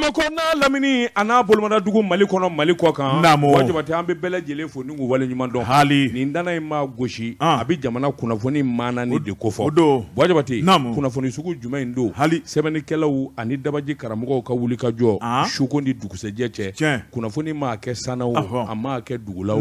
bamako n'a lamini a n'a bolomada dugu mali kɔnɔ mali kɔ kan naamu wa jabate an bɛ fo ni k'u waleɲuman dɔn hali nin dana in ma gosi ah. a bɛ jamana kunnafoni maana ni de kofɔ o don wa kunnafoni sugu jumɛn in don hali sɛbɛnnikɛlaw ani dabaji karamɔgɔw ka wuli ka jɔ ah. suko ni dugusɛjɛ cɛ kunnafoni maa kɛ sanna a maa kɛ dugula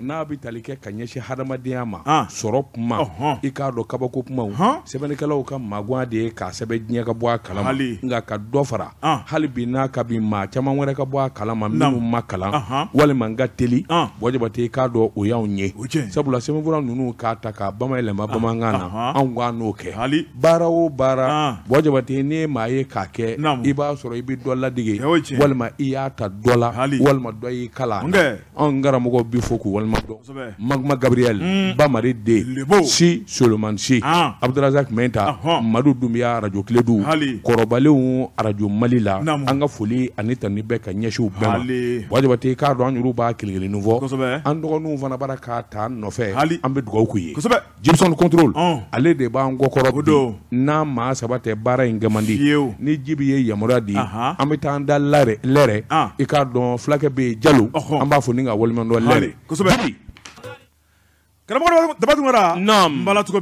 n'a be tali kɛ ka ɲɛsin hadamadenya ma ah. sɔrɔ kuma i k'a dɔ kabako kumaw sɛbɛnnikɛlaw ka maaguwa de ye k'a sɛbɛ diɲɛ ka bɔ a kalama nka ka dɔ fara hali bi n'a n'a ka bi caman wɛrɛ ka bɔ a kalama minnu ma kalan walima n ka teli bɔjabate k'a dɔ o y'anw ye sabula sɛbɛnfura ninnu k'a ta k'a bamayɛlɛma bamanankan na anw k'a n'o kɛ baara o baara bɔjabate n'i ye maa ye k'a kɛ i b'a sɔrɔ i bɛ dɔ ladege walima i y'a ta dɔ la walima dɔ y'i kala anw karamɔgɔw bi fo k'u walima dɔn maguma gabriyɛli hmm. bamari den si solomansi si tun bɛ ta madu dun bɛ arajo kiledu kɔrɔbalenw arajo mali la an ka foli ani tanu bɛɛ ka ɲɛsiw bɛɛ ma wa jabate k'a dɔn an yɛrɛw b'a kelen fɔ an dɔgɔninw fana b'a ka taa nɔfɛ an bɛ dugawu k'u ye Jimson control ale de b'an kɔkɔrɔ bi n'a maa saba tɛ baara in kɛ ni ji bi ye yamaruya di an bɛ taa an da lɛrɛ lɛrɛ i k'a dɔn fulakɛ bɛ yen Jalo an b'a fo ni ka waleɲuman dɔn lɛrɛ karamɔgɔ Dabathimara naam n b'a la cogo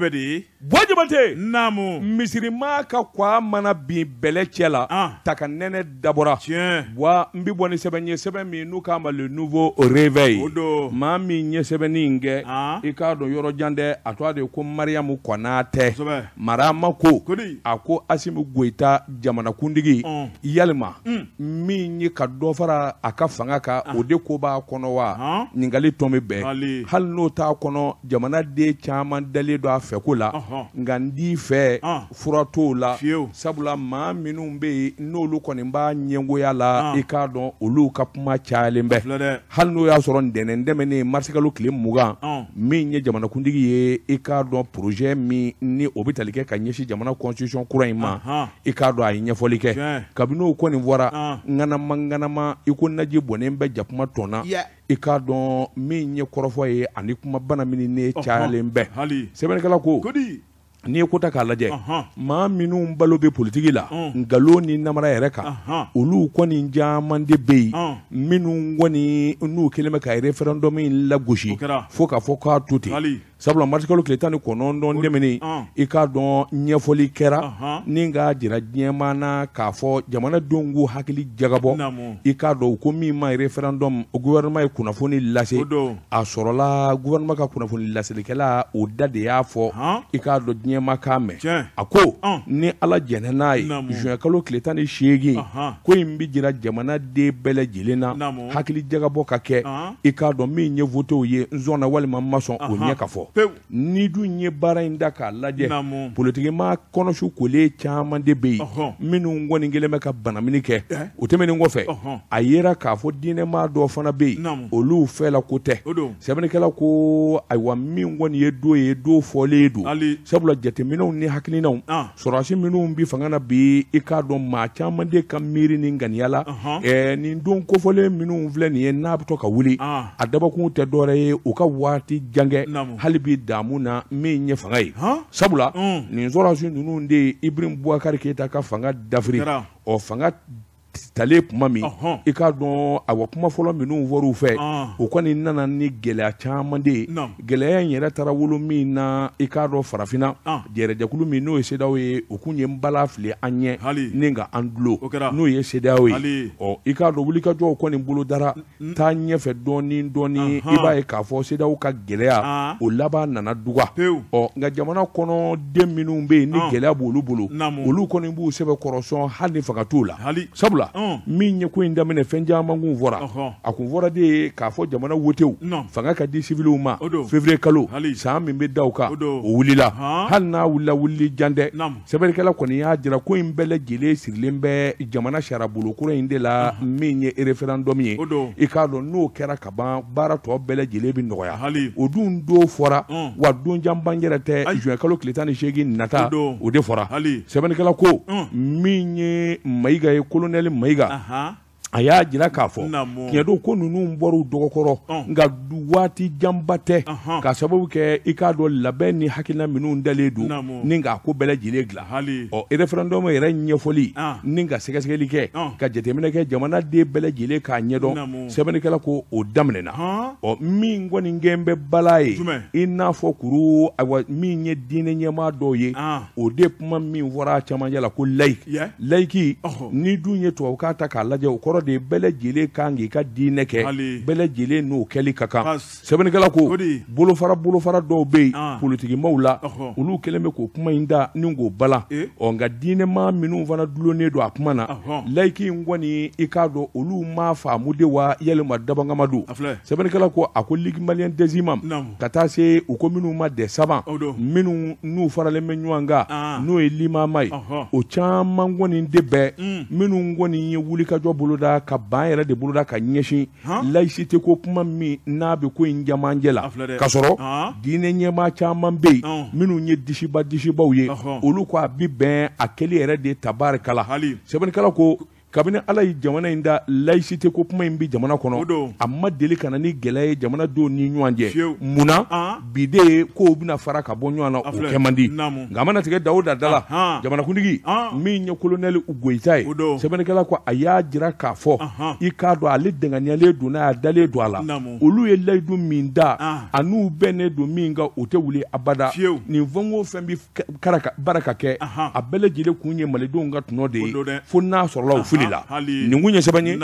Wajibante namu misiri maka ka kwa mana bin bɛlɛ cɛ la. Ah. taka nene dabora nɛnɛ dabɔra. Wa n bwani bɔ ni sɛbɛn ye sɛbɛn min n'u ma le nouveau réveil. Odo. mami nye min ye ah. ikado kɛ. jande I dɔn a de ko Mariyamu Kɔnatɛ. Kosɛbɛ. Marama ko. Kudi. A ko Asimu Goyita jamana kundigi Yalima. Un. Mm. Min ye ka dɔ fara a ka fanga ka An. Ah. O de ko b'a kɔnɔ wa. ah. Ɲininkali tɔn bɛ bɛn. Hali. n'o t'a kɔnɔ jamana den caman dali don a fɛ ko la. nka n t'i fɛ fura t'o la sabula maa minnu bɛ yen n'olu kɔni b'a ɲɛngoya la i k'a dɔn olu ka kuma cayalen bɛ hali n'o y'a sɔrɔ ntɛnɛn tɛmɛnen marisikalo tile mugan min ye jamanakuntigi ye i k'a dɔn projet min ni o bɛ tali kɛ ka ɲɛsin jamana constitution kura in ma i k'a dɔn a ye ɲɛfɔli kɛ kabini o kɔni fɔra ŋanama ŋanama i ko naji bɔnnen bɛ jakuma tɔn na i k'a dɔn min ye kɔrɔfɔ ye ani bana min ni cayalen bɛɛ sɛbɛnnikɛla ko n'i ye ko ta k'a lajɛ maa minnu balo bɛ politiki la nkalon ni namara yɛrɛ kan olu kɔni caman de bɛ yen minnu kɔni n'u kɛlen bɛ ka référendum in lagosi fo k'a fɔ k'a to ten sabula marisi kalo tile tan ni kɔnɔntɔn tɛmɛnen i k'a dɔn ɲɛfɔli kɛra ni k'a jira diɲɛ na k'a fɔ jamanadenw k'u hakili jagabɔ i k'a dɔn ko min ma referendum gouvernement ye kunnafoni lase a sɔrɔla gouvernement ka kunnafoni laselikɛla o da de y'a fɔ i k'a dɔn diɲɛ k'a mɛn a ko ni ala jɛnɛ n'a ye juin kalo tile tan ni seegin ko in bɛ jira jamanaden bɛɛ lajɛlen na hakili jagabɔ ka kɛ i k'a dɔn min ye votew ye n sɔnna walima n ma sɔn o ɲɛ ka fɔ pewu. n'i dun ye baara in da k'a lajɛ. naamu politikima kɔnɔsu kolen caman de bɛ yen. minnu kɔni kɛlen bɛ ka banamini kɛ. o tɛmɛnen kɔfɛ. a yera k'a fɔ diinɛmaa dɔ fana bɛ yen. olu fɛla ko tɛ. o don sɛbɛnnikɛla ko ayiwa min kɔni ye do ye do fɔlen don. hali sabula jateminɛw ni hakilinaw. Ah. sɔrɔsi minnu bi fanga na bi i k'a dɔn maa caman de ka miiri nin ŋaniya la. ɛɛ nin don kofɔlen minnu ka wuli. Ah. a dabɔkun tɛ dɔwɛrɛ ye u bi damu na min ye fanga ye sabula nin sɔrɔdasi ninnu de ye ibrim buwakari keyita ka fanga dafiri ɔ fanga Tale kuma min i k'a dɔn a wa kuma fɔlɔ minnu fɔr'u fɛ o kɔni nana ni gɛlɛya caman de ye gɛlɛya in yɛrɛ taara wolo min na i k'a dɔn farafinna yɛrɛjɛkulu min n'o ye CEDEAO ye u kun ye n bala fili an ɲɛ ni ka an dulo n'o ye CEDEAO ye ɔ i k'a dɔn wulikajɔw kɔni bolo dara taa ɲɛfɛ dɔɔni dɔɔni i b'a ye k'a fɔ CEDEAO ka gɛlɛya o laban nana duga ɔ nka jamana kɔnɔ den minnu bɛ yen ni gɛlɛya b'olu bolo olu kɔni b'u sɛbɛkɔrɔsɔn hali ni fanga t'u la sabula min ye ko in daminɛ fɛn caman kun fɔra a kun fɔra de ye k'a fɔ jamana wotew fanga ka di sibiliw ma fevriye kalo san min bɛ da o kan o wulila hali n'a wulila wulili jan dɛ sɛbɛnnikɛla kɔni y'a jira ko in bɛɛ lajɛlen sirilen bɛ jamana sariyabolokura in de la min ye référendum ye i k'a dɔn n'o kɛra ka ban baara tɔ bɛɛ lajɛlen bɛ nɔgɔya o dun don fɔra wa donjan ban yɛrɛ tɛ juin kalo tile tan ni seegin nata o de fɔra sɛbɛnnikɛla ko min ye mayiga ye kolonɛli mayiga Higa? a y'a jira k'a fɔ tiɲɛ don ko ninnu bɔr'u dɔgɔkɔrɔ nka waati janba tɛ ka sababu kɛ i k'a dɔn labɛn ni hakilina minnu dalen don ni k'a ko bɛɛ lajɛlen dilan ɔ référendum yɛrɛ ɲɛfɔli ni ka sɛgɛsɛgɛli kɛ ka jateminɛ kɛ jamanaden bɛɛ lajɛlen k'a ɲɛdɔn sɛbɛnnikɛla ko o daminɛna ɔ min kɔni gɛn bɛ bala ye i n'a fɔ kuru ayiwa min ye diinɛ ɲɛmaa dɔw ye o de kuma min fɔra camancɛ la ko layiki layiki n'i dun ye tubabukan ta k'a lajɛ o kɔrɔ de bɛlɛjele lajɛlen kan k'i ka diinɛ kɛ bɛɛ lajɛlen n'o kɛli ka kan sɛbɛnnikɛla ko bolofara bolofara dɔw bɛ yen ah. politikimaw la olu kɛlen bɛ k'o kuma in da ni k'o bala e. ɔ nka diinɛmaa minnu fana dulonnen don a kuma na layiki in kɔni i k'a dɔn olu ma faamu de wa yalima dabangama don sɛbɛnnikɛla ko a ko ligi maliyɛn dɛzima ka taa se u ko minnu ma dɛ saba minnu n'u faralen bɛ ɲɔgɔn kan ah. n'o ye limama ye o caman kɔni de bɛɛ mm. minnu kɔni ye wulikajɔ boloda la ka ban yɛrɛ de boloda ka ɲɛsin layisite ko kuma min n'a bɛ ko in jamajɛ la k'a sɔrɔ diinɛ ɲɛmaa caman bɛ yen minnu ye disiba disibaw ye olu ko a bi bɛn a kɛli yɛrɛ de tabarikala sɛbɛnnikɛla ko kabini ala ye jamana in da layisite ko kuma in bi jamana kɔnɔ a ma deli kana ni gɛlɛya ye jamana denw ni ɲɔgɔn jɛ munna bide ye kow bena fara ka bɔ ɲɔgɔn na o kɛ man di nka a mana tigɛ da o jamanakuntigi min ye kolonɛli goyita ye sɛbɛnnikɛla ko a y'a jira k'a fɔ i k'a dɔ ale dɛnganiyalen don n'a y'a dale don a la olu ye layidu min da a n'u don min ka o tɛ wuli abada nin fɛn fɛn bɛ baara ka kɛ a bɛɛ lajɛlen kun ye malidenw ka tunɔ de ye fo n'a sɔrɔla o fili de la nin kun ɲɛ sɛbɛn ye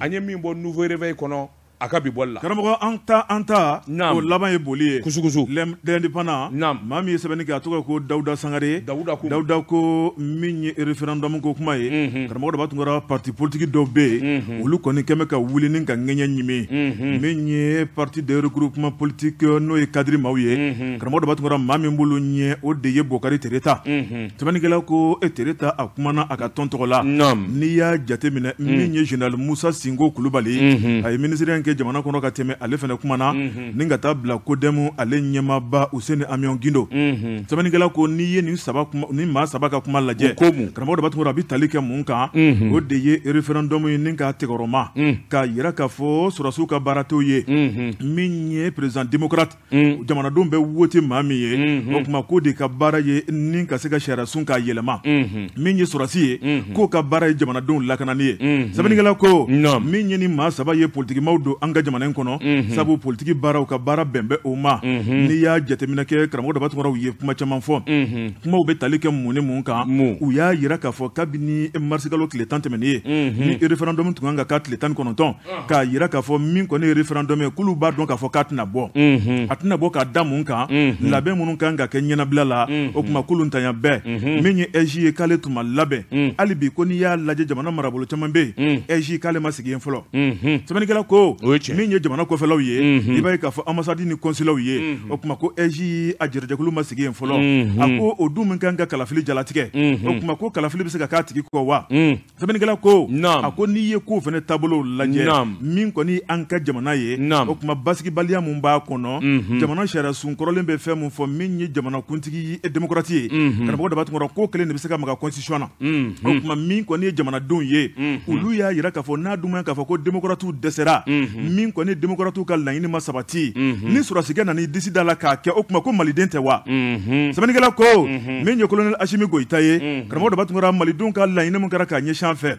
an ye min bɔ nouveau réveil kɔnɔ a ka bi bɔli la karamɔgɔ an ta an ta o laban ye boli ye kusukusu lɛndipana maa min ye sɛbɛnni kɛ a tɔgɔ ko dawuda sangare dawuda ko dawuda ko min ye referendum ko kuma ye karamɔgɔ dɔ b'a tun kɛra parti politique dɔ be yen olu kɔni kɛn ka wuli ni ka ŋɛɲɛ ɲimi min ye parti de regroupement politique euh, n'o ye cadre maw ye karamɔgɔ dɔ b'a tun kɛra maa min b'olu ɲɛ o de ye bokari tereta sɛbɛnnikɛla ko e tereta a kumana a ka tɔn tɔgɔ la n'i y'a minɛ mm. min ye général musa sinko kulubali a ye ministre kɛ jamana kɔnɔ ka tɛmɛ ale fɛnɛ kumana mhm. ni ka taa bila kodɛmu ale ɲɛmaba useni amiyɔn gindo mhm. sɛbɛnnikɛla ko n'i ye nin saba ni maa saba ka kuma lajɛ karamɔgɔ daba tugura a bɛ tali kɛ mun kan mhm. o de ye referendum ye ni ka tɛgɛrɔma mm. k'a yira k'a fɔ sɔrɔsiw ka baara ye min ye président démocrate mm. jamanadenw bɛ wote maa min ye o kuma k'o de ka baara ye ni ka se ka sariyasun k'a yɛlɛma min ye sɔrɔsi ye k'o ka baara ye jamanadenw lakanani ye sɛbɛnnikɛla ko min ye nin maa saba ye politikimaw don don an ka jamana in kɔnɔ sabu politiki baaraw ka baara bɛn bɛ o ma n'i y'a jateminɛ kɛ karamɔgɔ dabatɔgɔraw ye kuma caman fɔ kumaw bɛ tali kɛ mun ni mun kan u y'a yira k'a fɔ kabini marisikalo tile tan tɛmɛnin ye ni referendum tun kan ka k'a tile tan ni kɔnɔntɔn ah. k'a yira k'a fɔ min kɔni ye referendum ye k'olu b'a dɔn k'a fɔ k'a tɛna bɔ a tɛna bɔ k'a da mun kan labɛn minnu kan ka kɛ ɲɛnabila la o kuma k'olu ntanya bɛɛ min ye ɛzi ye k'ale tun ma labɛn hali bi ko n'i y'a lajɛ jamana marabolo caman bɛ yen ɛzi k'ale ma sigi yen fɔlɔ sɛbɛnnikɛla ko min ye jamana kɔfɛlaw ye i b'a ye k'a fɔ ambasadi ni kɔnsilaw ye o kuma ko ɛzi a jɛrɛjɛkulu ma sigi yen fɔlɔ a ko o dun min kan ka kalafili jalatigɛ o kuma ko kalafili bɛ se ka k'a tigi kɔ wa sɛbɛnnikɛla ko a ko n'i ye kow fana taabolow lajɛ min kɔni an ka jamana ye o kuma basigibaliya min b'a kɔnɔ jamana sariya sun kɔrɔlen bɛ fɛn min fɔ min ye jamanakuntigi demokrati ye karamɔgɔ daba tun kɔrɔ ko mhm. kelen de bɛ se ka maga kɔnsisiyɔn na o kuma min kɔni ye jamanadenw ye olu mhm. y'a yira k'a fɔ n'a dun k'a fɔ ko demokratiw dɛsɛra mhm min kɔni demokratuw ka laɲini ma sabati ni sɔrasikɛ nani disi da la k'a kɛ o kuma ko maliden tɛ wa sɛbɛnnikɛla ko min ye kolonɛl asimi goyita ye karamɔgɔ daba tun kɛra malidenw ka laɲini min kɛra k'a ɲɛsin an fɛ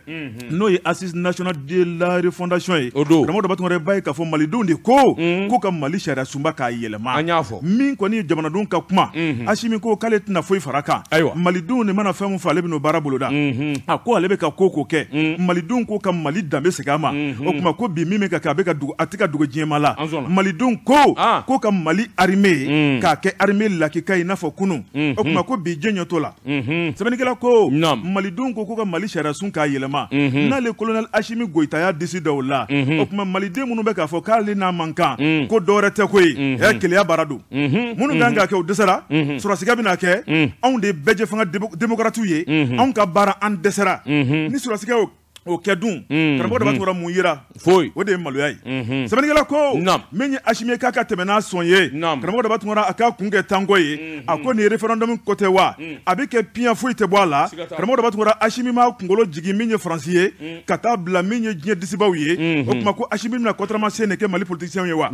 n'o ye assise national de la refondation ye karamɔgɔ daba tun kɛra i b'a ye k'a fɔ malidenw de ko ko ka mali sariya sunba k'a yɛlɛma an y'a fɔ min kɔni ye jamanadenw ka kuma asimi ko k'ale tɛna foyi fara kan malidenw de mana fɛn min fɔ ale bɛn'o baara boloda a ko ale bɛ ka ko ko kɛ malidenw ko ka mali danbe segin a ma o tuma ko bi min bɛ ka kɛ a bɛ bɛ ka dugu a tɛ ka dugu diɲɛma la malidenw ko ah. ko ka mali arime hmm. k'a kɛ arime lakika i n'a fɔ kunu hmm. o tuma ko bi diɲɛ ɲɛtɔ la hmm. sɛbɛnnikɛla ko malidenw ko ko ka mali sariya sun k'a yɛlɛma n'ale kolonɛli asimi goyita y'a disi da o la o tuma maliden minnu bɛ k'a fɔ k'ale n'a man kan ko dɔwɛrɛ tɛ ko ye ɛ keleya baara don minnu kan k'a kɛ o dɛsɛra sɔrɔsika bɛna kɛ anw de ye bɛɛ jɛ fanga demokaratiw ye anw ka baara an dɛsɛra ni sɔrɔsika y'o o kɛ dun hmm, karamɔgɔ dɔ b'a hmm. tɔgɔ mun yira foyi o de ye maloya ye hmm, sɛbɛnnikɛla ko min ye asimi k'a ka tɛmɛ n'a sɔn ye karamɔgɔ dɔ b'a tɔgɔ a k'a kun kɛ tanko ye a ko nin ye référendum ko tɛ wa a bɛ kɛ piɲɛ foyi tɛ bɔ a la karamɔgɔ dɔ b'a tɔgɔ asimi m'a kunkolo jigin min ye faransi ye ka taa bila min ye diɲɛ disibaw ye o tuma ko asimi bɛna kɔtɔrɔmasen de kɛ mali politisiyɛnw ye wa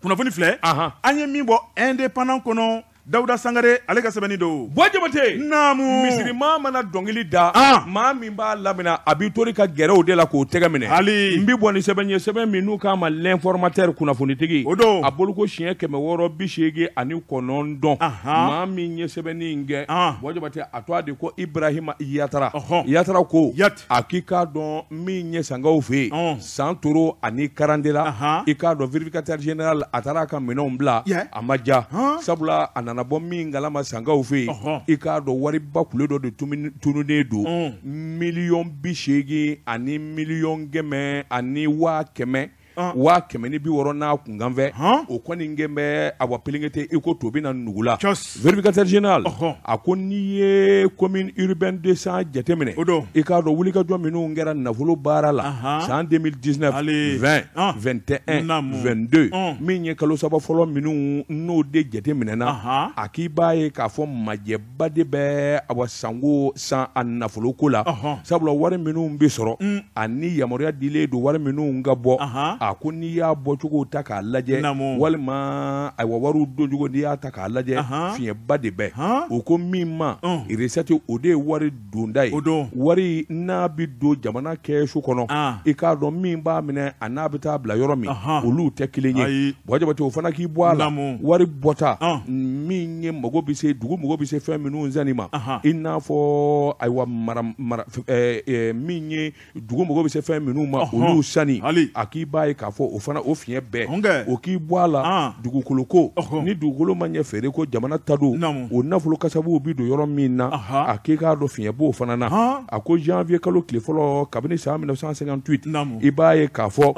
kunnafoni filɛ an ye min bɔ indépendant kɔnɔ dawuda sangare ale ka sɛbɛnni do bɔ jabate naamu misirima mana dɔngili da ah. maa min b'a lamina a b'i tori ka gɛrɛw de la k'o tɛgɛ minɛ hali n bi bɔ ni sɛbɛn ye sɛbɛn min n'u k'a ma l'informateur kunnafonitigi o don a boloko siɲɛ kɛmɛ wɔɔrɔ bi seegin ani kɔnɔntɔn maa min ye sɛbɛnni in kɛ bɔ jabate a tɔgɔ de ko ibrahima yatara yatara ko a k'i k'a dɔn min ye sangaw fɛ yen san toro ani karande la i k'a dɔn vérificateur général a taara a ka minɛnw bila a ma ja sabula a nana kana bɔ min kalama sankaw fɛ yen i k'a dɔn wariba kule dɔ de tununnen don mm. miliyɔn bi seegin ani miliyɔn kɛmɛ ani waa kɛmɛ waa kɛmɛ ni bi wɔrɔ n'a kunkan fɛ o kɔni gɛn bɛ awa pelengete iko to bɛna nugu la verificateur général a ko n'i ye commune urbaine de san minɛ i k'a dɔn jɔ minnu kɛra nafolo baara la san 2019 20 21 22 min ye kalo saba fɔlɔ minnu n'o de jateminɛna a k'i b'a ye k'a fɔ majɛba de bɛ awa sanko san a nafolo ko la sabula wari minnu bɛ sɔrɔ mm. ani yamaruya dilen don wari minnu ka bɔ a ko n'i y'a bɔcogo ta k'a lajɛ walima ayiwa wariw doncogo n'i y'a ta k'a lajɛ fiɲɛba de bɛ o ko min ma resɛti o de ye wari donda ye wari n'a bɛ don jamana kɛsu kɔnɔ i k'a dɔn min b'a minɛ a n'a bɛ taa bila yɔrɔ min olu tɛ kelen ye wa jabate o fana k'i bɔ a la wari bɔta min ye mago bɛ se dugu mago bɛ se fɛn minnu zani ma i n'a fɔ ayiwa mara mara min ye dugu mago bɛ se fɛn minnu ma olu sani a k'i b'a ye k'a fɔ o fana o fiɲɛ bɛɛ o k'i bɔ a la ah. dugukolo ko ni dugukolo ma ɲɛ feere ko jamana ta don o nafolo kasabuw bi don yɔrɔ min na a k'i k'a dɔn fiɲɛ b'o fana na a ko janvier kalo tile fɔlɔ kabini san 1958 i b'a ye k'a fɔ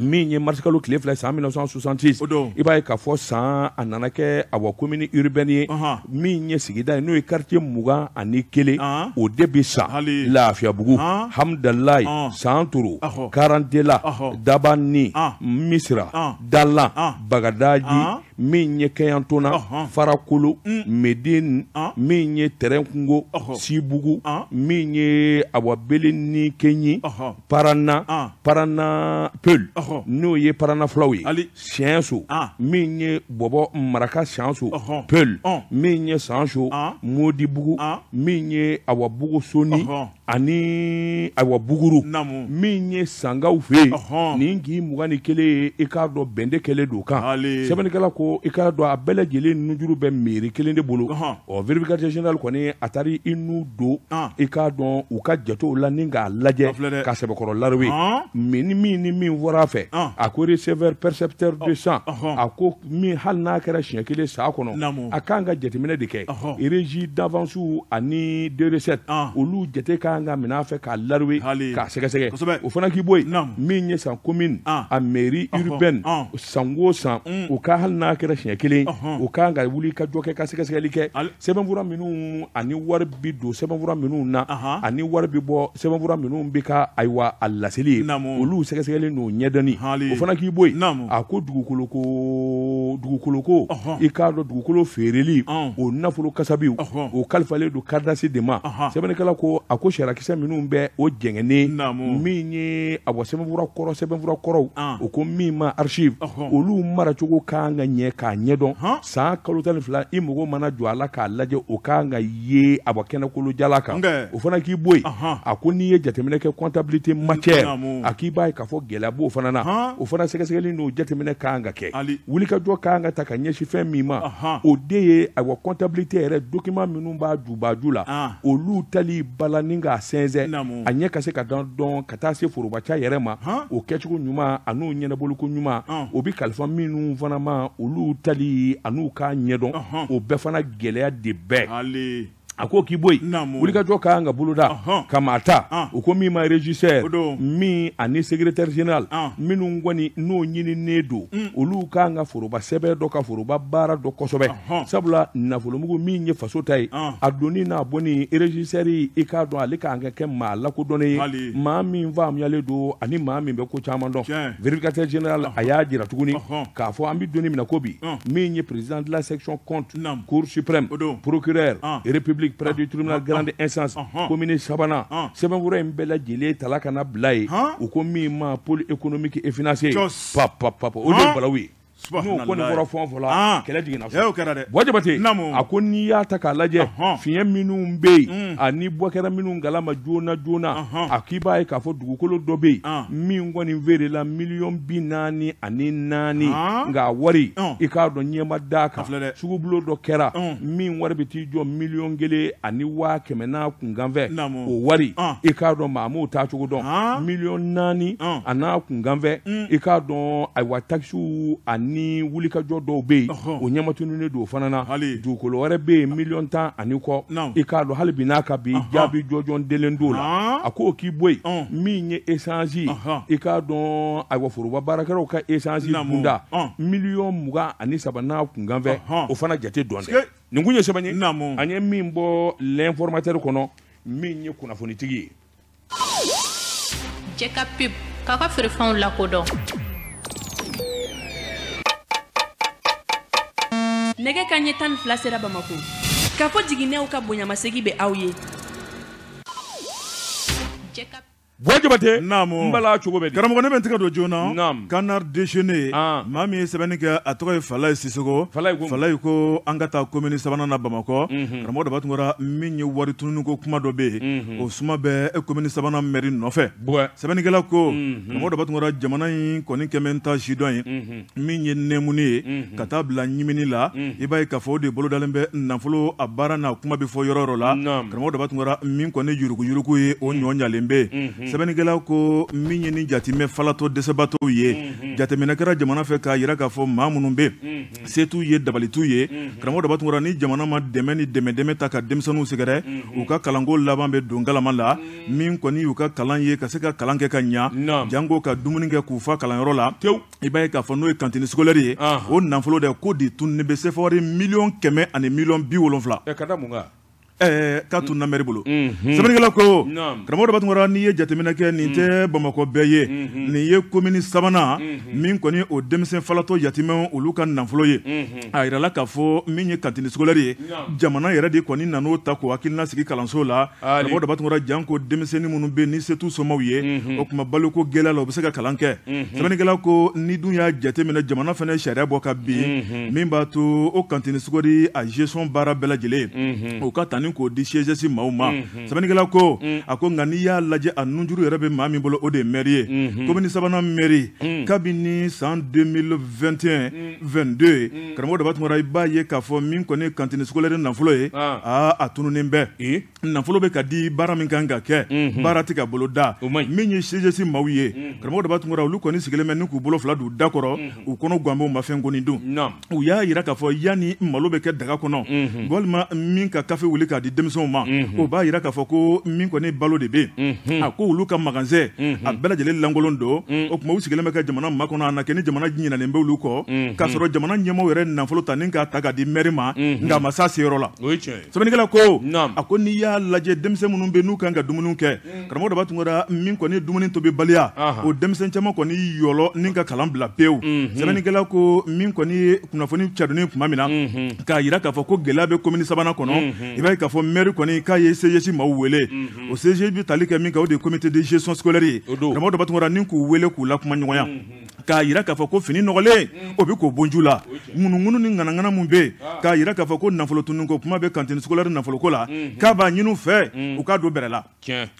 min ye marisikalo tile fila san 1966 i b'a ye k'a fɔ san a nana kɛ awa komini urbaine ye min ye sigida ye n'o ye quartier mugan ani kelen o de bi sa lafiyabugu hamdalayi santoro karantela dabani misira dalan bagadaji min ye kɛɲɛtona farakolo mm. meden min ye tɛrɛn kungo sibugu min ye awabele ni kɛɲi parana parana peul n'o ye paranafulaw ye siyanso ah. min ye bɔbɔ maraka siyanso peul min ye sanso ah. modibugu ah. min ye awabugu soni ani ayiwa buguru min ye sangaw fɛ yen nin k'i mugan ni kelen ye i k'a dɔn bɛnde kɛlen don kan sɛbɛnnikɛla ko i k'a dɔn a bɛɛ lajɛlen nujuru bɛ miiri kelen de bolo ɔ vérificateur général kɔni a taari i n'u don i k'a dɔn u ka jatew la ni k'a lajɛ ka sɛbɛkɔrɔ lariw ye ah. min ni min ni min fɔra a fɛ a ah. ko receveur percepteur de oh. sang a ko min hali n'a kɛra siɲɛ kelen san kɔnɔ a k'an ka jateminɛ de kɛ e régie d'avance ani de recette ah. olu jate kan kan ka minɛn k'a laruwe k'a sɛgɛsɛgɛ o fana k'i bɔ min ye san commune ah. a mairie urbaine sango ah. san mm. o ka hali n'a kɛra siɲɛ kelen o kan ka wuli ka jɔ kɛ ka sɛgɛsɛgɛli kɛ sɛbɛnfura minu ani wari bi don sɛbɛnfura minu na ani wari bi bɔ sɛbɛnfura minu bi ka ayiwa a laseli ye olu sɛgɛsɛgɛlen n'o ɲɛdɔnni o fana k'i bɔ a ko dugukoloko dugukoloko i k'a dɔn dugukolo feereli o nafolo kasabiw o kalifalen do karidasi de ma sɛbɛnnikɛla ko a ko jalakisɛ minnu bɛ o jɛngɛnen min ye awɔ sɛbɛnfura kɔrɔ sɛbɛnfura kɔrɔw ah. o ko min ma archive olu maracogo kan ka ɲɛ k'a ɲɛdɔn san kalo tan ni fila i mago mana jɔ a la k'a lajɛ o kan ka ye awɔ kɛnɛkolo jala kan o fana k'i bɔ yen a ko n'i ye jateminɛ kɛ comptabilité matière a k'i b'a ye k'a fɔ gɛlɛya b'o fana na o fana sɛgɛsɛgɛli n'o jateminɛ kan ka kɛ wulikajɔ kan ka ta ka ɲɛsin fɛn min ma o de ye awɔ comptabilité yɛrɛ document minnu b'a jubaju la ah. olu tali bala k'a k'a sɛnsɛn a ɲɛ ka se ka dan dɔn ka taa se forobaca yɛrɛ ma o kɛcogo ɲuman a ɲɛnaboloko ɲuman o bi kalifa minnu fana ma olu tali a n'u k'a ɲɛdɔn o bɛɛ fana gɛlɛya de bɛɛ ako kiboi wulikajɔ k'an ka boloda uh -huh. kamata uh. Ah. -huh. ko mi ma regisseur mi ani secrétaire général uh. Ah. minnu kɔni n'o nyini nedo mm. olu kaanga ka foroba sɛbɛn dɔ ka foroba baara dɔ kosɛbɛ -huh. sabula nafolomugu mi ye faso ta uh ah. a adoni n'a boni regisseur i k'a dɔn ale k'an ka kɛ doni ma mi maa min faamuyalen do ani ma mi bɛ ko caman dɔn vérificateur général a y'a jira tuguni k'a fɔ an bɛ doni min na uh -huh. mi ye président de la section compte cour suprême procureur république près du tribunal ah, grande ah. instance ah, commune Sabana. sɛbɛnkura in bɛɛ lajɛlen tala kana bila ye u ko min ma pôle économique et financier pap pap de ye balawu ye n'o kɔni bɔra fɛn o fɛn la ah. kɛlɛ jiginna so bɔn jabate a ko n'i y'a ta k'a lajɛ fiɲɛ minnu bɛ yen mm. ani bɔ kɛra minnu kalama joona joona a k'i b'a ye k'a fɔ dugukolo dɔ bɛ yen ah. min kɔni feerela miliyɔn bi naani ani naani ah. nka a wari i k'a dɔn ɲɛma d'a kan sugubulon dɔ kɛra min wari bɛ t'i jɔ miliyɔn kelen ani waa kɛmɛ n'a kunkanfɛ o wari i k'a dɔn maa m'o taa cogo dɔn miliyɔn naani a n'a kunkanfɛ mm. i k'a dɔn ayiwa takisiw ani ni wulikajɔ dɔw bɛ yen o ɲɛmatununen don o fana na dugukolo wɛrɛ bɛ yen miliyɔn tan ani kɔ i k'a dɔn hali bi n'a ka bi jaabi jɔjɔn delen don o la a k'o k'i bɔ yen min ye esansi i k'a dɔn ayiwa foroba baarakɛlaw ka esansi kunda miliyɔn mugan ani saba n'a kunkanfɛ o fana jate dɔn dɛ nin kun ye sɛbɛn ye an ye min bɔ l'informateur kɔnɔ min ye kunnafonitigi ye. jɛ pep k'a ka feerefɛnw lakodɔn. nɛgɛ ka ɲɛ tan ni fila sera bamako k'a fɔ jiginnɛw ka bonyamasegi bɛ aw ye bɔn jabate naamu n bala cogo ne bɛ n tɛgɛ don joona naamu canard déchaîné ah. maa min ye sɛbɛnni kɛ a tɔgɔ ye falaye ko falaye ko an ka taa komini sabana na bamakɔ mhm. karamɔgɔ daba tun kɛra min ye wari tununiko kuma dɔ bɛ yen mhm. o suma bɛ e komini sabanan mɛri nɔfɛ sɛbɛnnikɛla ko mhm. karamɔgɔ daba tun kɛra jamana in kɔni kɛmɛ n ta sidɔn ye min ye nɛmuni ye ka taa bila ɲimini la i b'a ye k'a fɔ o de bolodalen bɛ nafolo a baara n'a kuma bɛ fɔ yɔrɔ la karamɔgɔ daba tun kɛra min kɔni yuruguyurugu ye o ɲɔ ɲalen bɛ yen Mm. sɛbɛnnikɛlaw ko min ye ni jatimɛ falatɔ dɛsɛbatɔw ye mm-hmm. jateminɛ kɛra jamana fɛ k'a yira k'a fɔ maa minnu bɛ se t'u ye dabali t'u ye mm-hmm. karamɔgɔ daba tun kɔrɔ ni jamana ma dɛmɛ ni dɛmɛdɛmɛ ta ka denmisɛnninw sɛgɛrɛ mm-hmm. u ka kalanko laban bɛ don galama la mm. min kɔni y'u ka kalan ye ka se ka kalan kɛ ka ɲa janko ka dumuni kɛ k'u fa kalanyɔrɔ la tewu i b'a ye k'a fɔ n'o ye kantini skolɛri ye o nafolo dɛ ko de tun ne bɛ sefawari miliyɔn kɛmɛ ani miliyɔn bi wolonfila Eh, k'a tun namɛri mm. bolo mm-hmm. sɛbɛnnikɛla ko karamɔgɔ dɔ batɔgɔra n'i ye jateminɛ kɛ nin mm. tɛ bamakɔ bɛɛ ye mm-hmm. nin ye komini sabanan mm-hmm. min kɔni o denmisɛn falatɔ yatimɛw olu ka nafolo ye a yirala k'a fɔ min ye kantini jamana yɛrɛ de kɔni nan'o ta k'o hakilina sigi kalanso la karamɔgɔ dɔ batɔgɔra jan ko denmisɛnnin minnu bɛ ni se t'u somɔgɔw ye o tuma baloko gɛlɛya la u bɛ se ka kalan kɛ sɛbɛnnikɛla ni dun y'a jateminɛ jamana fana ye sariya bɔ ka min b'a to o kantini sogodi gestion baara bɛɛ lajɛlen o ni k'o di siègesi maaw ma mhm. sɛbɛnnikɛla ko mhm. a ko nka n'i y'a lajɛ a nunjuru yɛrɛ bɛ maa min bolo o de ye mɛri ye komini mhm. sabanan mɛri kabini san 2021 22 karamɔgɔ daba tunkara i b'a ye k'a fɔ min kɔni kantini skolɛri nafolo ye ah. aa a tununin bɛɛ nafolo bɛ ka di baara min kan ka kɛ baara tɛ ka bolo da min ye siègesi maaw ye karamɔgɔ daba tunkara olu kɔni sigilen bɛ ni k'u bolo fila d'u da kɔrɔ u kɔnɔ ganbɛw ma fɛn kɔni dun u y'a yira k'a fɔ yanni malo bɛ kɛ daga kɔnɔ walima min ka kafe wuli ka k'a di denmisɛnw ma mhm. o b'a yira k'a fɔ ko min kɔni balo de bɛ yen mhm. a ko olu ka magasin mhm. a bɛɛ lajɛlen lankolon don o tuma u sigilen bɛ ka jamana makɔnɔ a na kɛ ni jamana ɲinɛnen bɛ olu kɔ k'a sɔrɔ jamana ɲɛmaaw yɛrɛ nafolo ta ni k'a ta k'a di mɛri ma nka a ma s'a seyɔrɔ la sɛbɛnnikɛla ko a ko n'i y'a lajɛ denmisɛn minnu bɛ n'u kan ka dumuni kɛ karamɔgɔ dɔ b'a tun kɛra min kɔni dumuni tobibaliya o denmisɛn caman kɔni yɔlɔ ni ka kalan bila pewu sɛbɛnnikɛla ko min kɔni kunnafoni cadonni tuma min na k'a jira k'a fɔ ko gɛlɛya bɛ komini sabanan kɔnɔ i b'a ye k'a fɔ mɛri kɔni k'a ye cgs maaw wele o cgs bɛ tali kɛ min kan o de ye comité de gestion scolaire ye karamɔgɔ dɔ batɔgɔra ni k'u wele k'u lakuma ɲɔgɔnya k'a yira k'a fɔ ko fini nɔgɔlen mm. o bɛ k'o bonju la ŋunuŋunu ni ŋanaŋana min bɛ ah. k'a yira k'a fɔ ko nafolo tunuko kuma bɛ kantini sukolɛri nafoloko la mhm. k'a b'a ɲini u fɛ mm. u k'a don bɛrɛ la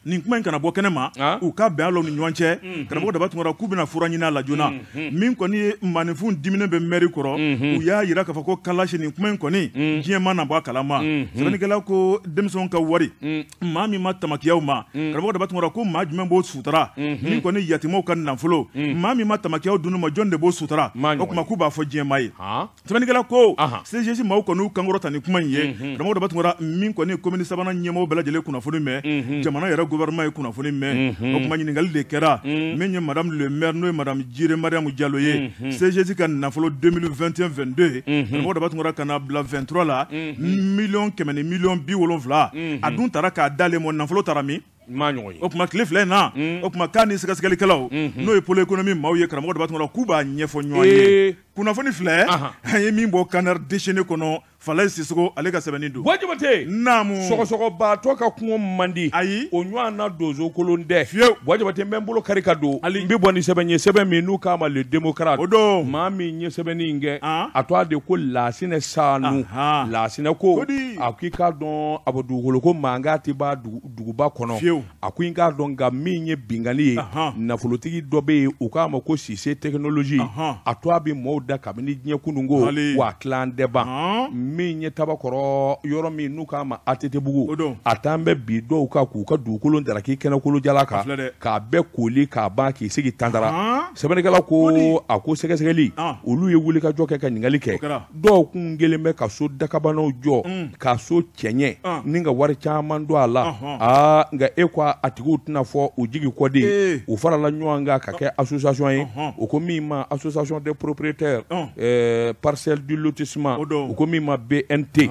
nin kuma in kana bɔ kɛnɛ ma ah. u ka bɛn a la u ni ɲɔgɔn cɛ mhm. karamɔgɔ daba tun kɔrɔ k'u bɛna fura ɲini a la joona mhm. min kɔni ye maninfin diminen bɛ mɛri kɔrɔ u y'a yira k'a fɔ ko kalasi nin kuma in kɔni diɲɛ ma na bɔ a kalama sɛbɛnnikɛla ko denmisɛnw ka wari maa min ma tamakiyaw ma karamɔgɔ daba tun kɔrɔ ko maa jumɛn b'o sutura min kɔni yatimaw ka nafolo maa min ma tamakiyaw n'o dunni ma jɔn de b'o sutura o tuma k'u b'a fɔ diɲɛ maa ye sɛbɛnnikɛla ko cgs maaw kɔni y'u kankɔrɔ ta nin kuma in ye karamɔgɔ dɔ batunkura min kɔni ye komini sabanan ɲɛmɔgɔ bɛɛ lajɛlen kunnafoni mɛn jamana yɛrɛ gouvernement ye kunnafoni mɛn o tuma ɲininkali de kɛra min ye madame le maire n'o ye madame jire mariamu jalo ye cgs ka nafolo 2021-22 karamɔgɔ dɔ batunkura ka na bila 23 la miliyɔn kɛmɛ ni miliyɔn bi wolonfila a dun tara k'a d'ale ma nafolo tara min o tuma tile filɛ in na o tuma k'a ni sɛgɛsɛgɛlikɛlaw n'o ye polo ekonomi maaw ye karamɔgɔ de b'a tuma k'u b'a ɲɛfɔ ɲɔgɔn ye kunnafoni filɛ an ye min bɔ kanari déchaîné kɔnɔ falaye sisogo ale ka sɛbɛnni don. wajibate. naamu. sɔgɔsɔgɔbaatɔ ka kungo man di. ayi. o ɲɔgɔn na donso kolon tɛ. fiyewu. wajibate n bɛ n bolo kari ka don. hali n bɛ bɔ ni sɛbɛn ye sɛbɛn min n'u k'a ma le démocrate. o don. maa min ye sɛbɛnni in kɛ. a tɔgɔ de ko laasinɛ saanu. laasinɛ ko. a ko i k'a dɔn a bɛ dugukolo ko mankan tɛ b'a duguba kɔnɔ. fiyewu. a ko i k'a dɔn nka min ye bingali ye. nafolotigi dɔ bɛ yen u k'a ma ko Cissé technologie. a tɔgɔ bɛ maaw da kabini diɲɛ kununko wa tilan tɛ ban min ye tabakɔrɔ yɔrɔ min n'u k'a ma ATT bugu a t'an bɛ bi dɔw ka k'u ka dugukolo daraki kɛnɛkolo jala kan k'a bɛɛ koli k'a ban k'i sigi tantara sɛbɛnnikɛla ko a ko sɛgɛsɛgɛli ah. olu ye wulikajɔ kɛ ka ɲininkali kɛ dɔw kun kelen bɛ ka so dakabanaw jɔ mm. k'a so cɛɲɛ ah. ni ka wari caman don a la aa nka e ko a tigiw tɛna fɔ u jigi kɔden u farala ɲɔgɔn kan ka kɛ association ye o ko min ma association de propriétaires frère eh, parcelle du lotissement u ko min ma bnt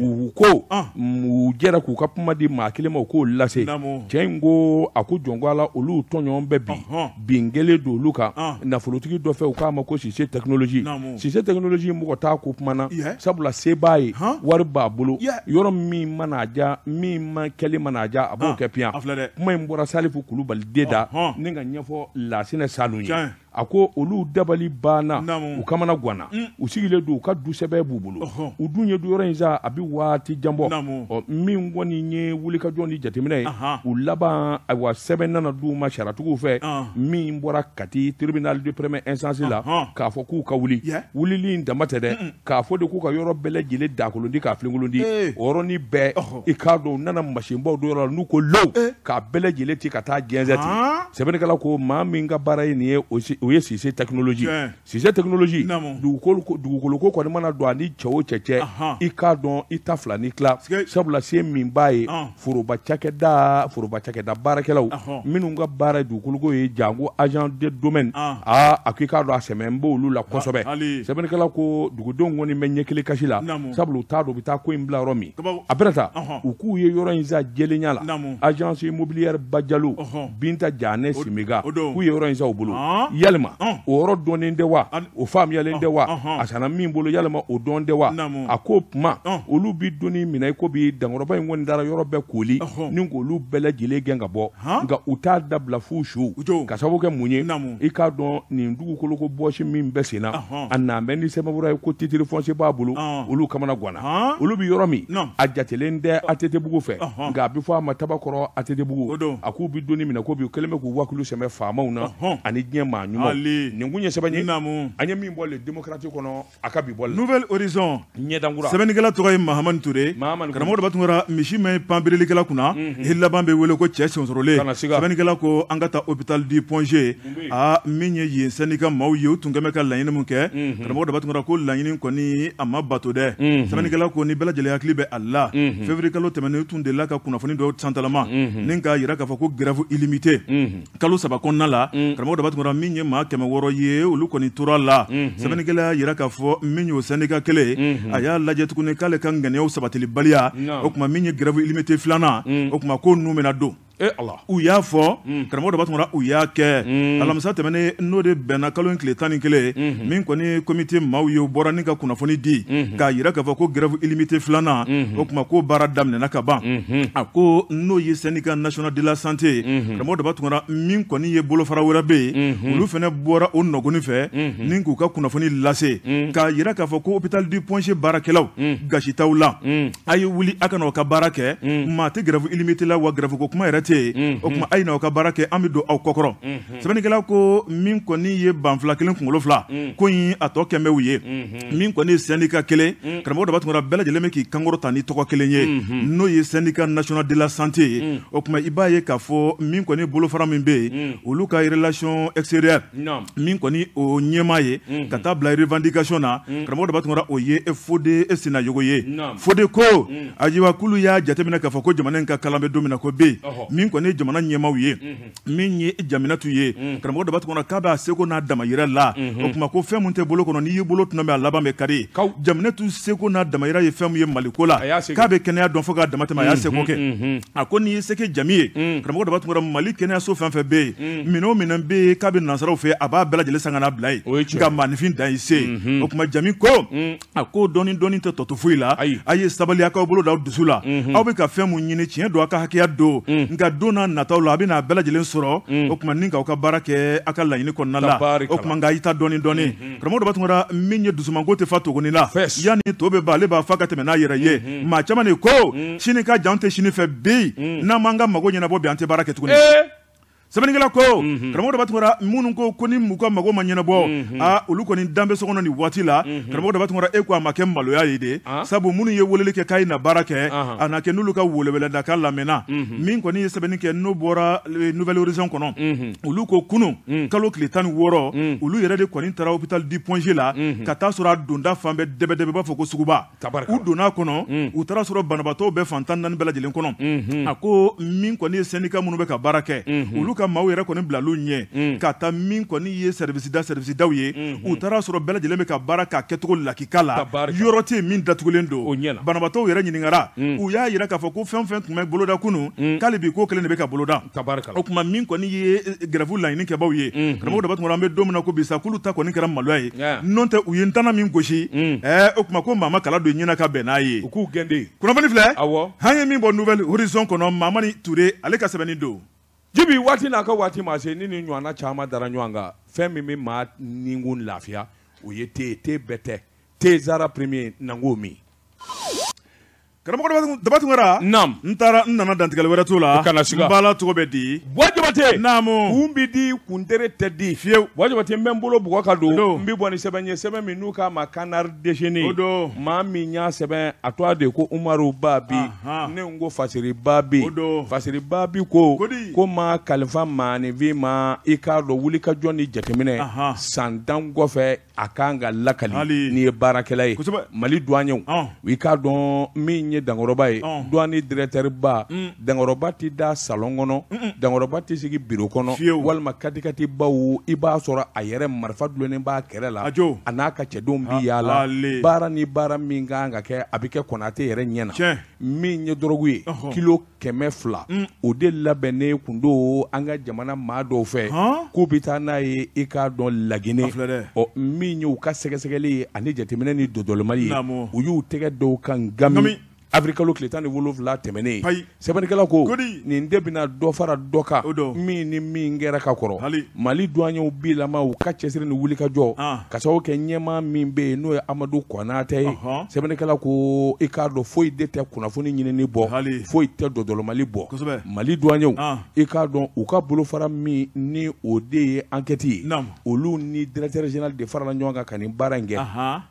u ko u jɛra k'u ka kuma di maa kelen ma u k'o lase cɛ in ko a ko jɔn ko a la olu tɔɲɔgɔn bɛ bi bin kelen don olu kan nafolotigi dɔ fɛ u k'a ma ko sise technologie sise technologie mɔgɔ t'a ko kuma na sabula se b'a ye wari b'a bolo yɔrɔ min mana a diya min ma kɛli mana a diya a b'o kɛ piyan kuma in bɔra salifu kulubali de da ni ka ɲɛfɔ lasinɛ sanu ye a ko olu dabali banna u kamana gwana mm. u sigilen don u ka du sɛbɛn b'u bolo u dun ye du yɔrɔ in sa a bɛ waati jan bɔ ɔ min kɔni ye wulikajɔ ni jateminɛ ye u laban ayiwa sɛbɛn nana d'u ma saratigiw fɛ ah. min bɔra kati tribunal de premier instance la k'a fɔ k'u ka wuli wulili in dama tɛ dɛ k'a fɔ de k'u ka yɔrɔ bɛɛ lajɛlen dakolondi k'a filenkolondi o yɔrɔnin bɛɛ i k'a dɔn u nana masinbaw dɔ yɔrɔ la n'u ko low k'a bɛɛ lajɛlen ci ka taa gɛnzɛ ten sɛbɛnnikɛla ko maa min ka baara ye nin ye o o ye sise technologie sise technologie dugukolo dugukolo ko kɔni mana don ani cɛ o cɛ cɛ i k'a dɔn i ta fila ni tila sabula se min b'a ye foroba cakɛda foroba cakɛda baarakɛlaw minnu ka baara dugukolo ko ye janko agent de domaine aa a ko i k'a dɔn a sɛmɛ n b'olu la kosɛbɛ sɛbɛnnikɛla ko dugudenw kɔni bɛ ɲɛ kelen kasi la sabula u t'a dɔn u bɛ taa ko in bila yɔrɔ min a bɛrɛ ta u k'u ye yɔrɔ in sa jɛlenya la agence immobilière bajalo binta janɛ simega k'u ye yɔrɔ in sa u bolo yalima o yɔrɔ dɔnnen tɛ wa o faamuyalen tɛ wa a sanna min bolo yalima o dɔn tɛ wa a ko kuma olu bi donni minɛ i ko bi dankɔrɔba in kɔni dara yɔrɔ bɛɛ koli ni k'olu bɛɛ lajɛlen gɛn ka bɔ nka u t'a dabila f'u su ka sababu kɛ mun ye i k'a dɔn nin dugukolo ko bɔsi min bɛ sen na a n'an bɛ ni sɛbɛnfura ye ko titiri fɔnse b'a bolo olu kamana ganna olu bi yɔrɔ min a jatelen tɛ ATTbugu fɛ nka a bɛ fɔ a ma Tabakɔrɔ ATTbugu a k'u bi donni minɛ ko bi u kɛlen bɛ k'u wakulu sɛmɛ faamaw na ani diɲɛ maa ɲuman nin kun ye le horizon ɲɛdankura sɛbɛnnikɛla tɔgɔ ye mahamani ture Kana daba tun mishi misi mɛn panberelikɛla kunna i laban bɛ wele ko cɛ sonsorolen sɛbɛnnikɛla ko an ka taa hôpital du Pongé. a min ye yen syndicat maaw ye u tun kɛmɛ ka laɲini min ko laɲini kɔni a ma bato mhm. ko ni bela lajɛlen hakili bɛ Allah. Mhm. Fevri kalo temene u tun delila ka kunnafoni santalama mhm. ninka yira k'a fɔ ko grève illimité kalo saba kɔnɔna la karamɔgɔ daba tun maa kɛmɛ wɔɔrɔ ye olu kɔni tora la sɛbɛnnikɛla y'a yira k'a fɔ min y'o sɛndika kelen a y'a lajɛ tuguni k'ale ka ŋaniyaw sabatili baliya o tuma min ye grève illimité filanan mm. o tuma ko ninnu bɛna don e eh, u y'a fɔ hmm. karamɔgɔ dɔ b'a tuma u y'a kɛ hmm. alamisa tɛmɛnen n'o de bɛnna kalo in tile tan ni kelen hmm. min kɔni komite maaw ye u bɔra ni ka kunnafoni di k'a yira k'a fɔ ko grève illimité filanan o tuma ko baara daminɛna ka ban a ko n'o ye syndicat national de la santé karamɔgɔ dɔ b'a tuma min kɔni ye bolofara wɛrɛ bɛ yen olu fana bɔra o nɔgɔnni fɛ ni k'u ka kunnafoni lase k'a yira k'a fɔ ko hôpital du ponche baarakɛlaw gasitaw la a ye wuli a ka n'aw ka baara kɛ maa tɛ grève illimité la wa grève kuma yɛrɛ tɛ yen mhm. o tuma a ye na aw ka baara kɛ an bɛ don aw kɔkɔrɔ mhm. sɛbɛnnikɛla ko min kɔni ye ban fila kelen kunkolo fila mhm. ko in a tɔ kɛn bɛ u ye min kɔni ye sɛndika kelen karamɔgɔ daba tunkara bɛɛ lajɛlen bɛ k'i kankɔrɔ ta ni tɔgɔ kelen ye n'o ye sɛndika national de la santé ye o tuma i b'a ye k'a fɔ min kɔni bolofara min bɛ yen olu ka relation extérieure min kɔni o ɲɛmaa ye ka taa bila revendication na karamɔgɔ daba tunkara o ye fode senayogo ye fode ko ajibakulu y'a jateminɛ k'a fɔ ko jamana in ka kalan bɛ don min na ko bɛ yen min kɔni ye jamana ɲɛmaw ye mhm. min ye jaminatu ye mhm. karamɔgɔ daba tun kɔnɔ k'a b'a seko n'a damayira la mhm. o kuma ko fɛn min tɛ bolo kɔnɔ n'i y'i bolo tuma bɛ a laban bɛ kari jaminatu seko n'a damayira ye fɛn min ye maliko la k'a bɛ kɛnɛya dɔn fɔ k'a dama tɛmɛ a y'a seko kɛ a ko n'i ye seke jami ye karamɔgɔ daba tun kɔnɔ mali kɛnɛyaso fɛn fɛn bɛ yen minɛn o minɛn bɛ yen k'a bɛ nansaraw fɛ a b'a bɛɛ lajɛlen san ka n'a bila yen ka maanifin dan i se o kuma jami ko a ko dɔɔni dɔɔni tɛ tɔto foyi la a ye sabali a k'aw bolo da aw dusu la aw bɛ ka fɛn mun ɲini tiɲɛ don a ka hakɛya don nka na don n'a nataw la a bɛna a bɛɛ lajɛlen sɔrɔ mm. o tuma ni k'aw ka baara kɛ aw ka laɲini kɔnɔna la o tuma nka i ta dɔɔni dɔɔni mm-hmm. karamɔgɔ dɔ b'a tunkara min ye dusumanko tɛ fa togoni la yanni to bɛ ban ale b'a fa ka tɛmɛ n'a yɛrɛ ye mm-hmm. maa caman de ko mm. sini ka jan tɛ sini fɛ bi mm. n'an m'an ka mago ɲɛnabɔ bi an tɛ baara kɛ tuguni. sɛbɛnnikɛla ko karamɔgɔ dɔ b'a tunkara minnu ko ko ni mhm. ah. m'u ah, ka mago ma ɲɛnabɔ a olu kɔni danbe so kɔnɔ nin waati la karamɔgɔ dɔ b'a tunkara e ko a ma kɛ maloya ye de sabu minnu ye weleli kɛ k'a ye na baara kɛ a na kɛ n'olu ka weleweleda lamɛnna min kɔni ye sɛbɛnni kɛ n'o bɔra nouvelle horizon kɔnɔ olu mhm. ko kunu mhm. kalo tile tan ni wɔɔrɔ olu yɛrɛ de kɔni taara hôpital du ponge la ka taa sɔrɔ a donda fan bɛɛ dɛbɛdɛbɛ i b'a fɔ ko suguba u donna a kɔnɔ u taara sɔrɔ banabaatɔw bɛɛ fan tan naani bɛɛ lajɛlen kɔnɔ a ko min kɔni ye syndicat minnu bɛ ka baara kɛ olu ka maaw yɛrɛ kɔni bilal'u ɲɛ mm. ka taa min kɔni ye sɛrivisi da sɛrivisi daw ye mm-hmm. u taara sɔrɔ bɛɛ lajɛlen bɛ ka baara k'a kɛcogo lakika la yɔrɔ tɛ yen min datugulen don banabaatɔw yɛrɛ ɲininkara mm. u y'a yira k'a fɔ ko fɛn o fɛn tun bɛ boloda kunun mm. k'ale bi ko kelen de bɛ ka boloda o tuma min kɔni ye e, e, gɛrɛfu laɲini kɛbaaw ye mm-hmm. karamɔgɔ daba tuma an bɛ don min na ko bisa k'olu ta kɔni kɛra maloya ye n'o tɛ u ye n tana min gosi ɛɛ o tuma ko maa ma kala don ɲɛna ka bɛn n'a ye u k'u gɛn de kunnafoni filɛ an ye min bɔ nouvelle horizon kɔnɔ mamani ture ale ka sɛbɛnni don jibi waati naka wati waati ni ni ɲɔgɔnna caman dara ɲɔgɔn kan fɛn min bɛ maa nikun lafiya o ye te ye te bɛɛ te zara premier nanko mi karamɔgɔ dabatun kɛra nam n taara n nana dantigɛli wɛrɛ t'o la kana siga n bala tɔgɔ bɛ di buwa jabate naamu kun bi di kuntere tɛ di fiyewu buwa jabate n bɛ n bolo bugɔ ka don n bi bɔ ni sɛbɛn ye sɛbɛn min n'u k'a ma canard déchaîné o don maa min y'a sɛbɛn a tɔgɔ de ko umaru baabi ne ko fasiri baabi o don fasiri baabi ko ko ma kalifa maanifin ma i k'a dɔn wulikajɔ ni jateminɛ san tan kɔfɛ a kan ka lakali n'i ye baarakɛla ye mali duwanyew ah ye dankɔrɔba ye douane directeur mm. dankɔrɔba tɛ da salon kɔnɔ dankɔrɔba tɛ sigi bureau kɔnɔ walima katikati baw i b'a sɔrɔ a yɛrɛ marifa dulonnen b'a kɛrɛ la a n'a ka cɛdenw bi yaala baara ni baara min kan ka kɛ a bɛ kɛ kɔnɔtɛ yɛrɛ ɲɛ na min ye dɔrɔgu ye kilo kɛmɛ fila mm. o de labɛnnen kun do an ka jamana maa dɔw fɛ k'u bɛ taa n'a ye i k'a dɔn laginɛ ɔ min ye u ka sɛgɛsɛgɛli ye ani jateminɛ ni dɔdɔlima ye u y'u tɛgɛ dɔw kan gami afirikalo tile tan ni wolonfila tɛmɛnen sɛbɛnnikɛla ko nin de bɛna dɔ ah. fara dɔ kan min ni min kɛra ka kɔrɔ mali duwanyew b'i lama u ka cɛsiri ni wulikajɔ ka sababu kɛ ɲɛma min bɛ yen n'o ye amadu kɔnatɛ ye sɛbɛnnikɛla ko i k'a dɔn foyi de tɛ kunnafoni ɲinini bɔ foyi tɛ dɔdɔlɔmali bɔ mali duwanyew i k'a dɔn u ka bolofara min ni o de ye ankɛti ye olu ni directeur général de farala ɲɔgɔn kan ka nin baara in kɛ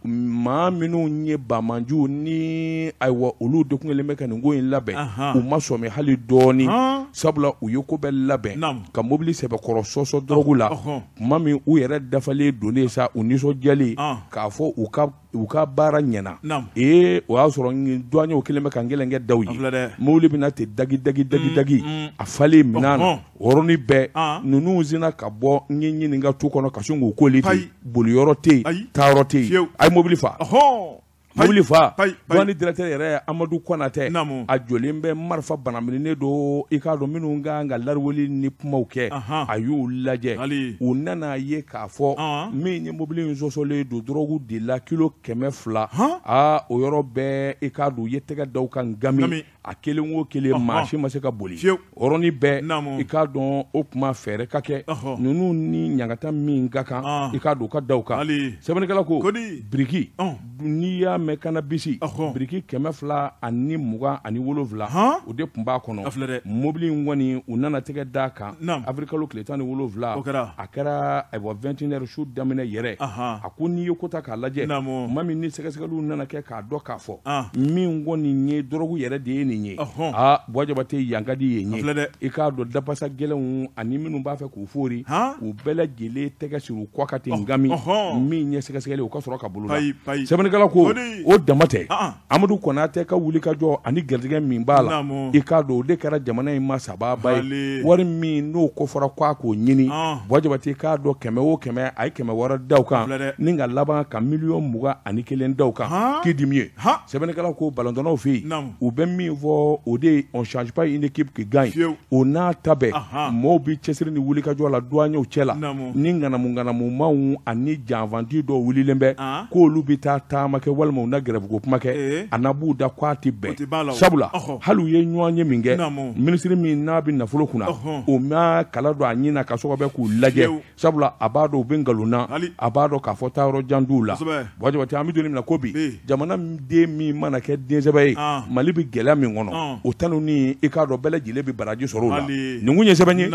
maa minnu ye bamajuw ni ayiwa olu de kun kɛlen bɛ ka nin ko in labɛn u ma sɔmi hali dɔɔni sabula u ye ko bɛɛ labɛn ka mobili sɛbɛkɔrɔ sɔsɔ dɔrɔgu la tuma min u yɛrɛ dafalen donnen sa u nisɔndiyalen k'a fɔ u ka u ka baara ɲɛna ee o y'a sɔrɔ dɔnɲɛw kelen bɛ ka n gɛlɛn kɛ daw ye mobili bɛna ten dagi dagi dagi mm, dagi mm. a falen minɛn na wɔrɔnin bɛɛ ninnu sina ka bɔ n ye ɲininka tu kɔnɔ ka sin k'u koli ten boliyɔrɔ tɛ yen taayɔrɔ tɛ yen a ye mobili fa mobili fa douane directeur yɛrɛ amadu kɔnatɛ a jɔlen bɛ marifa banamininen don i k'a dɔn minnu kan ka lariweli ni kumaw kɛ a y'u lajɛ u nana ye k'a fɔ min ye mobili in sɔsɔlen don dɔrɔgu de la kilo kɛmɛ fila aa o yɔrɔ bɛɛ i k'a dɔn u ye tɛgɛ da u kan gami a kelen o kelen maa si ma se ka boli ɔrɔnin bɛɛ i k'a dɔn o kuma fɛɛrɛ ka kɛ ninnu ni ɲagata min ka kan i k'a dɔn u ka da u kan sɛbɛnnikɛla ko biriki n'i y'a mɛn kana bisi biriki kɛmɛ fila ani mugan ani wolonfila o de tun b'a kɔnɔ mobili in kɔni u nana tɛgɛ d'a kan afirikalo tile tan ni wolonfila a kɛra ayiwa vɛntinɛri su daminɛ yɛrɛ a ko n'i ye kota k'a lajɛ tuma min ni sɛgɛsɛgɛliw nana kɛ k'a dɔ k'a fɔ min kɔni ye dɔrɔgu yɛrɛ de ye nin ye aa bɔjabate yan ka ye i k'a dɔn dabasa gɛlɛnw ani minnu b'a fɛ k'u fori u bɛɛ tɛgɛ siri u kɔ ka ten nka min min ɲɛ sɛgɛsɛgɛli o ka sɔrɔ ka bolo la sɛbɛnnikɛla ko o dama tɛ ah, ah. amadu kɔnatɛ ka wuli ka jɔ ani garijɛgɛ min b'a la i k'a dɔn o de kɛra jamana in ma sababa ye wari min n'o kofɔra ko a k'o ɲini ah. bɔjabati k'a dɔn kɛmɛ o kɛmɛ a ye kɛmɛ wɔɔrɔ da kan ni ka laban ka miliyɔn mugan ani kelen da kan k'i dimi ye sɛbɛnnikɛlaw ko balɔntɔnnaw fɛ yen u bɛ min fɔ o de ye on change pas une équipe qui gagne o n'a ta bɛɛ mɔɔw bi cɛsiri ni wuli ka wulikajɔ la duwaɲɛw cɛ la ni ŋanamu ŋanamumaw ani janfanti dɔw wulilen bɛ k'olu bi taa taama kɛ walima Eh. na gɛrɛfuko kuma kɛ a na b'u da ko a ti bɛn sabula hali u ye ɲɔgɔn ye min kɛ minisiri min n'a bɛ nafolo kunna o ma kala don a ɲin na ka sɔgɔ bɛ k'u lajɛ sabula a b'a dɔn u bɛ nkalon na a b'a dɔn k'a fɔ taayɔrɔ jan t'u la wajabati an bɛ min na ko bi jamana den min mana kɛ densɛbɛ ye ah. mali bɛ gɛlɛya min kɔnɔ o ah. tanu ni i k'a dɔn bɛɛ lajɛlen bɛ baraji sɔrɔ o la nin kun ye sɛbɛn ye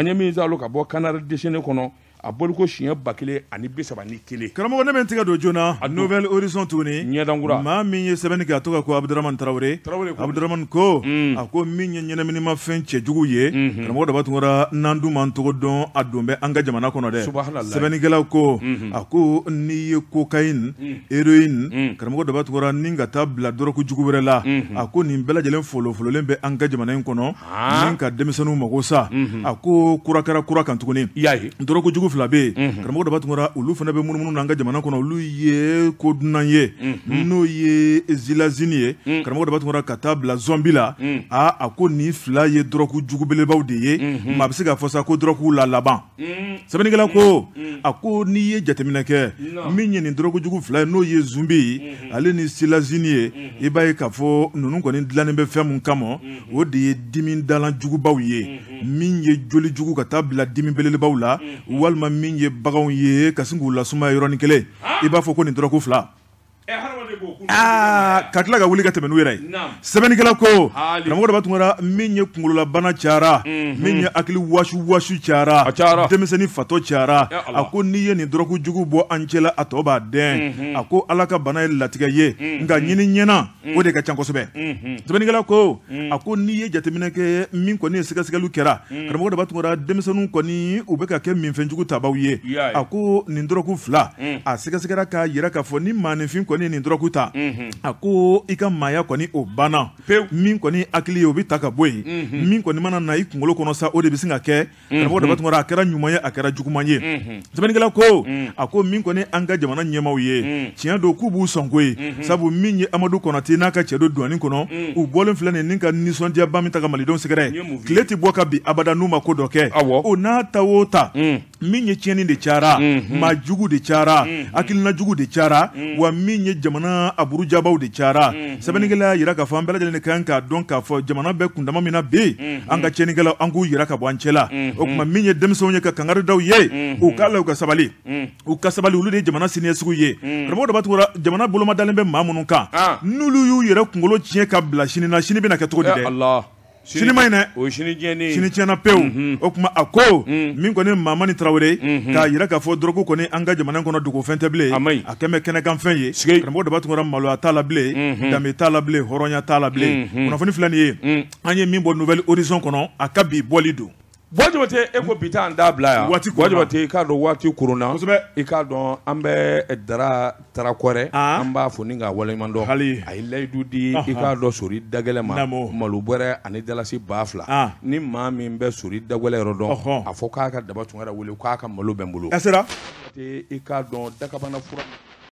an ye min salo ka bɔ kanari desene kɔnɔ a boliko siɲɛ ba kelen ani bi saba ni kelen karamɔgɔ ne bɛ n tigɛ don joona a nouvelle horizon tuguni ɲɛdankura maa min ye sɛbɛnni kɛ a to ka ko abuduramani tarawele abuduramani ko mm. a ko min ye ɲɛnaminimafɛn cɛjugu ye mhm. karamɔgɔ daba tun kɔra n'an dun m'an togo dɔn a don bɛ an ka jamana kɔnɔ dɛ sɛbɛnnikɛlaw ko mhm. a ko n'i ye kokain mm. heroin mm. karamɔgɔ daba tun kɔra ni ka taa bila dɔrɔku jugu wɛrɛ la mhm. a ko nin bɛɛ lajɛlen folofololen bɛ an ka jamana in kɔnɔ ah. ni ka denmisɛnninw mago sa a ko kura kɛra kura kan tuguni dɔrɔku jugu sugu fila bɛ yen karamɔgɔ dɔ b'a tun kɔrɔ olu fana bɛ munumunu n'an ka jamana kɔnɔ olu ye mhm. kodunan mhm. mhm. ye n'o ye zilazini ye karamɔgɔ dɔ b'a tun kɔrɔ ka taa bila zɔnbi la aa a ko nin fila ye dɔrɔku jugu belebaw de ye maa bɛ se k'a fɔ sa ko dɔrɔku la laban sɛbɛnnikɛla ko a ko n'i ye jateminɛ kɛ min ye nin dɔrɔku jugu fila ye n'o ye zunbi ale ni silazini ye i b'a ye k'a fɔ ninnu kɔni dilannen bɛ fɛn min kama o de ye dimi dalan jugubaw ye min ye joli jugu ka taa bila dimi belebelebaw la walima walima min ye baganw ye ka sin k'u lasumaya yɔrɔnin kelen ah! i b'a fɔ ko nin dɔrɔku fila eh, aa ah, ka tila ka wuli ka tɛmɛ n'u yɛrɛ ye sɛbɛnnikɛla ko karamɔgɔ dɔ b'a tun kɛra min ye kunkololabana cayara mhm. min ye hakili wasu wasu cayara denmisɛnnin fatɔ cayara a ko n'i ye nin dɔrɔku jugu bɔ an cɛla a tɔ b'a dɛn mhm. a ko ala ka bana ye latigɛ ye mhm. nka ɲini ɲɛna o de ka ca kosɛbɛ sɛbɛnnikɛla ko a ko n'i ye jateminɛ kɛ min kɔni ye sɛgɛsɛgɛliw kɛra karamɔgɔ dɔ b'a tun kɛra denmisɛnninw kɔni u bɛ ka kɛ minfɛnjugu tabaw ye a ko nin dɔrɔku fila a sɛgɛsɛgɛra k'a yira k'a fɔ ni maanifin kɔni ye nin dɔrɔku mugu ta mhm. a ko i ka maya kɔni o banna min kɔni hakili ye o bɛ ta ka bɔ yen mhm. min kɔni mana na i kunkolo kɔnɔ sa o de bɛ sin mhm. ka kɛ karamɔgɔ daba tunkara a kɛra ɲuman ye a kɛra juguman ye sɛbɛnnikɛla ko a ko min kɔni an ka jamana ɲɛmaw ye tiɲɛ don k'u b'u sɔn ko ye sabu min ye amadu kɔnɔti n'a ka cɛ do duwani kɔnɔ u bɔlen filɛ nin ni ka nisɔndiyaba min ta ka malidenw sɛgɛrɛ tile tɛ bɔ ka bi abada n'u ma ko dɔ kɛ o n'a ta o ta min ye tiɲɛni de cara ma jugu de cara hakilina jugu de cara wa min ye jamana aburujabaw de cara sɛbɛnnikɛla y'a yira k'a fɔ an bɛɛ lajɛlen de kan k'a dɔn k'a fɔ jamana bɛ kundama min na be an ka tiɲɛnikɛlaw an k'u yira ka bɔ an cɛ la o kuma min ye denmisɛnw ye ka kangaridaw ye u k'a la u ka sabali u ka sabali olu de ye jamana siniyasugu ye karamɔgɔ dɔ b'a tugura jamana bolomadalen bɛ maa minnu kan ah. n'olu y'u yɛrɛ kungolo tiɲɛ ka bila sini na sini bɛna kɛ cogo di dɛ sini mhm. ma ɲi dɛ o ye sini tiɲɛnen ye sini tiɲɛna pewu o tuma a ko min mhm. kɔni ye mamani tarawele k'a mhm. yira k'a fɔ dɔrɔgu kɔni an ka jamana kɔnɔ dogofɛn tɛ bilen a ma ɲi a kɛn bɛ kɛnɛkanfɛn ye karamɔgɔ daba tun kɛra maloya t'a la bilen danbe t'a la bilen hɔrɔnya t'a la bilen kunnafoni filɛ nin ye an ye min bɔ nouvelle horizon kɔnɔ a ka bi bɔli don bɔjɔte e ko bi t'an da bila yan waati kuruna bɔjɔte i k'a dɔn waati kuruna kosɛbɛ i k'a dɔn an bɛ dara tarakɔrɛ an b'a fo ni k'a waleɲuman dɔn hali a ye layidu di i k'a dɔn sori dagɛlɛ ma malo bɔrɛ ani dalasi ba fila ni maa min bɛ sori dagɛlɛ yɔrɔ dɔn a fɔ k'a ka daba tun wɛrɛ wele k'a ka malo bɛ n bolo ɛsera i k'a dɔn dakabana fura